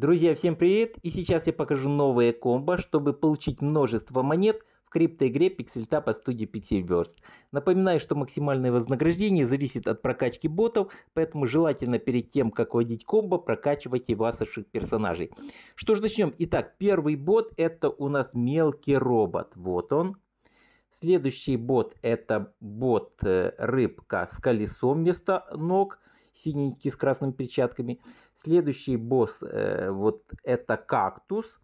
Друзья, всем привет! И сейчас я покажу новые комбо, чтобы получить множество монет в криптоигре PixelTap от студии Pixelverse. Напоминаю, что максимальное вознаграждение зависит от прокачки ботов, поэтому желательно перед тем, как вводить комбо, прокачивайте ваших персонажей. Что ж, начнем. Итак, первый бот это у нас мелкий робот. Вот он. Следующий бот это бот э, рыбка с колесом вместо ног синенький с красными перчатками. Следующий босс, э, вот это кактус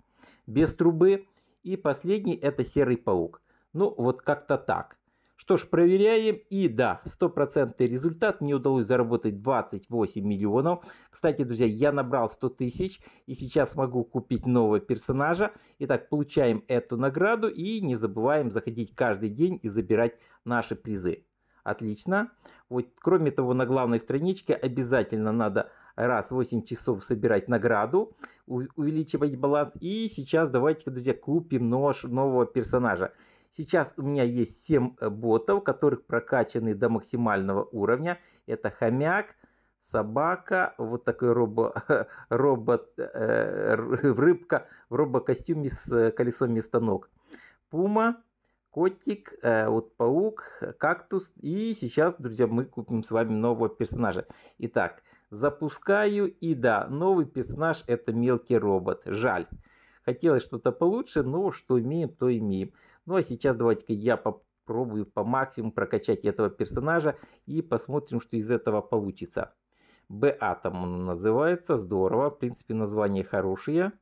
без трубы. И последний это серый паук. Ну, вот как-то так. Что ж, проверяем. И да, стопроцентный результат. Мне удалось заработать 28 миллионов. Кстати, друзья, я набрал 100 тысяч. И сейчас могу купить нового персонажа. Итак, получаем эту награду. И не забываем заходить каждый день и забирать наши призы. Отлично. Вот, кроме того, на главной страничке обязательно надо раз в 8 часов собирать награду, увеличивать баланс. И сейчас давайте друзья, купим нож нового персонажа. Сейчас у меня есть 7 э, ботов, которых прокачаны до максимального уровня. Это хомяк, собака, вот такой робо, робот, э, рыбка в робокостюме с э, колесом вместо ног. Пума, котик, э, вот паук, э, кактус. И сейчас, друзья, мы купим с вами нового персонажа. Итак, запускаю. И да, новый персонаж это мелкий робот. Жаль. Хотелось что-то получше, но что имеем, то имеем. Ну а сейчас давайте-ка я попробую по максимуму прокачать этого персонажа и посмотрим, что из этого получится. Беатом он называется, здорово, в принципе название хорошее.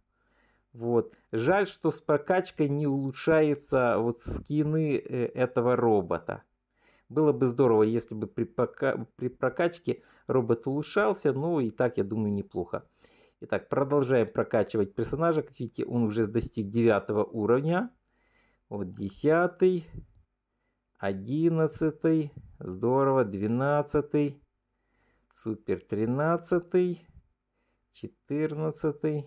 Вот. Жаль, что с прокачкой не улучшаются вот скины э, этого робота. Было бы здорово, если бы при, пока... при прокачке робот улучшался, но и так, я думаю, неплохо. Итак, продолжаем прокачивать персонажа. Как видите, он уже достиг 9 уровня. Вот 10, 11, здорово, 12, супер 13, 14,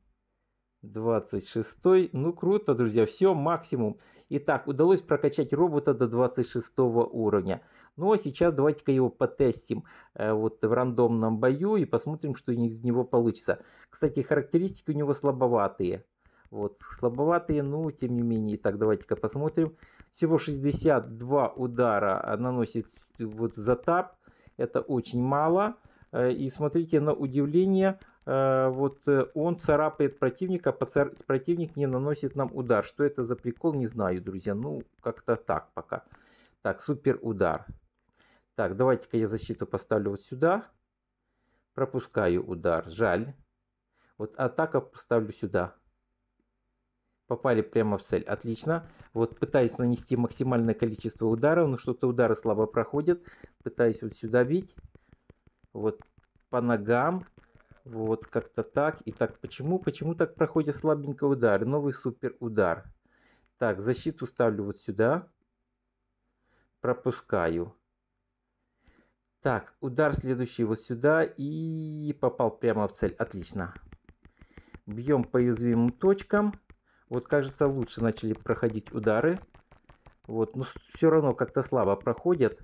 26. Ну круто, друзья, все максимум. Итак, удалось прокачать робота до 26 уровня. Ну а сейчас давайте-ка его потестим э, вот в рандомном бою и посмотрим, что из него получится. Кстати, характеристики у него слабоватые. Вот, слабоватые, но тем не менее. Так, давайте-ка посмотрим. Всего 62 удара наносит вот за тап. Это очень мало. Э, и смотрите на удивление, э, вот э, он царапает противника, противник не наносит нам удар. Что это за прикол, не знаю, друзья. Ну, как-то так пока. Так, супер удар. Так, давайте-ка я защиту поставлю вот сюда. Пропускаю удар, жаль. Вот атака поставлю сюда. Попали прямо в цель. Отлично. Вот пытаюсь нанести максимальное количество ударов, но что-то удары слабо проходят. Пытаюсь вот сюда бить. Вот по ногам. Вот как-то так. И так почему? Почему так проходит слабенько удар? Новый супер удар. Так, защиту ставлю вот сюда. Пропускаю. Так, удар следующий вот сюда. И попал прямо в цель. Отлично. Бьем по уязвимым точкам. Вот, кажется, лучше начали проходить удары. Вот, но все равно как-то слабо проходят.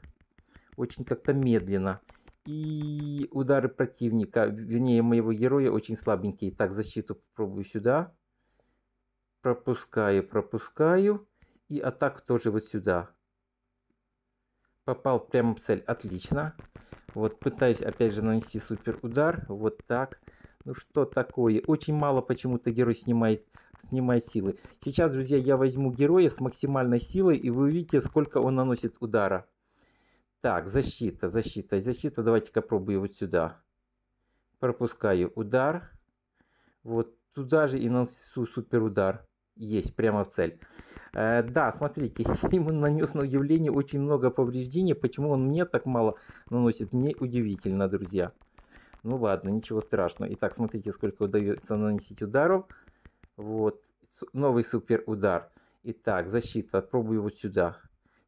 Очень как-то медленно. И удары противника, вернее моего героя, очень слабенькие. Так, защиту попробую сюда. Пропускаю, пропускаю. И атаку тоже вот сюда. Попал прямо в цель. Отлично. Вот пытаюсь опять же нанести супер удар. Вот так. Ну что такое? Очень мало почему-то герой снимает, снимает силы. Сейчас, друзья, я возьму героя с максимальной силой. И вы увидите, сколько он наносит удара. Так, защита, защита, защита. Давайте-ка пробую вот сюда. Пропускаю удар. Вот туда же и наносу суперудар. Есть, прямо в цель. Э, да, смотрите, ему нанес на удивление очень много повреждений. Почему он мне так мало наносит, мне удивительно, друзья. Ну ладно, ничего страшного. Итак, смотрите, сколько удается наносить ударов. Вот, новый супер удар. Итак, защита, пробую вот сюда.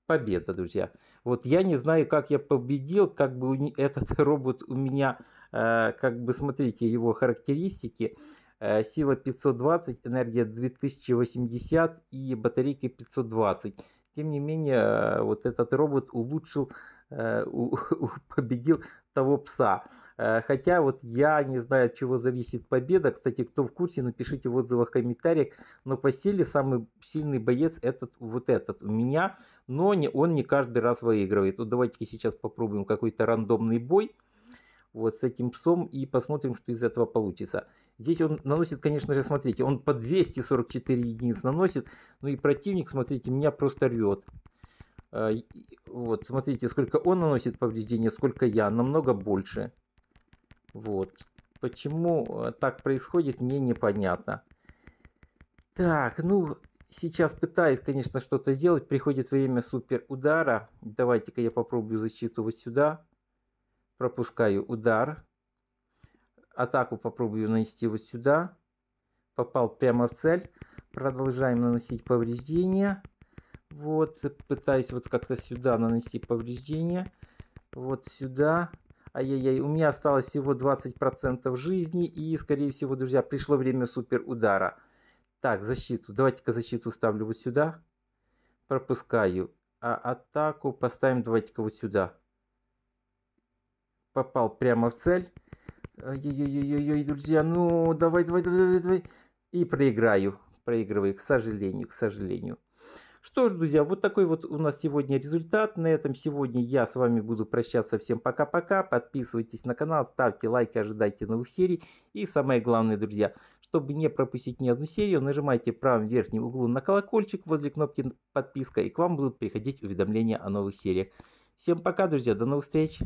Победа, друзья. Вот я не знаю, как я победил, как бы этот робот у меня, э, как бы смотрите его характеристики, э, сила 520, энергия 2080 и батарейка 520. Тем не менее, э, вот этот робот улучшил, победил того пса. Э, хотя вот я не знаю, от чего зависит победа. Кстати, кто в курсе, напишите в отзывах, комментариях. Но по силе самый сильный боец этот, вот этот у меня. Но не, он не каждый раз выигрывает. Вот давайте-ка сейчас попробуем какой-то рандомный бой вот с этим псом и посмотрим, что из этого получится. Здесь он наносит, конечно же, смотрите, он по 244 единиц наносит, ну и противник, смотрите, меня просто рвет. Э, вот, смотрите, сколько он наносит повреждения, сколько я, намного больше. Вот. Почему э, так происходит, мне непонятно. Так, ну, сейчас пытаюсь, конечно, что-то сделать. Приходит время суперудара. Давайте-ка я попробую зачитывать сюда. Пропускаю удар. Атаку попробую нанести вот сюда. Попал прямо в цель. Продолжаем наносить повреждения. Вот, пытаюсь вот как-то сюда нанести повреждения. Вот сюда. Ай-яй-яй, у меня осталось всего 20% жизни, и, скорее всего, друзья, пришло время суперудара. Так, защиту. Давайте-ка защиту ставлю вот сюда. Пропускаю. А атаку поставим, давайте-ка вот сюда. Попал прямо в цель. Ой-ой-ой, друзья, ну, давай, давай, давай, давай. И проиграю. Проигрываю, к сожалению, к сожалению. Что ж, друзья, вот такой вот у нас сегодня результат. На этом сегодня я с вами буду прощаться. Всем пока-пока. Подписывайтесь на канал, ставьте лайки, ожидайте новых серий. И самое главное, друзья, чтобы не пропустить ни одну серию, нажимайте в правом верхнем углу на колокольчик возле кнопки подписка, и к вам будут приходить уведомления о новых сериях. Всем пока, друзья, до новых встреч!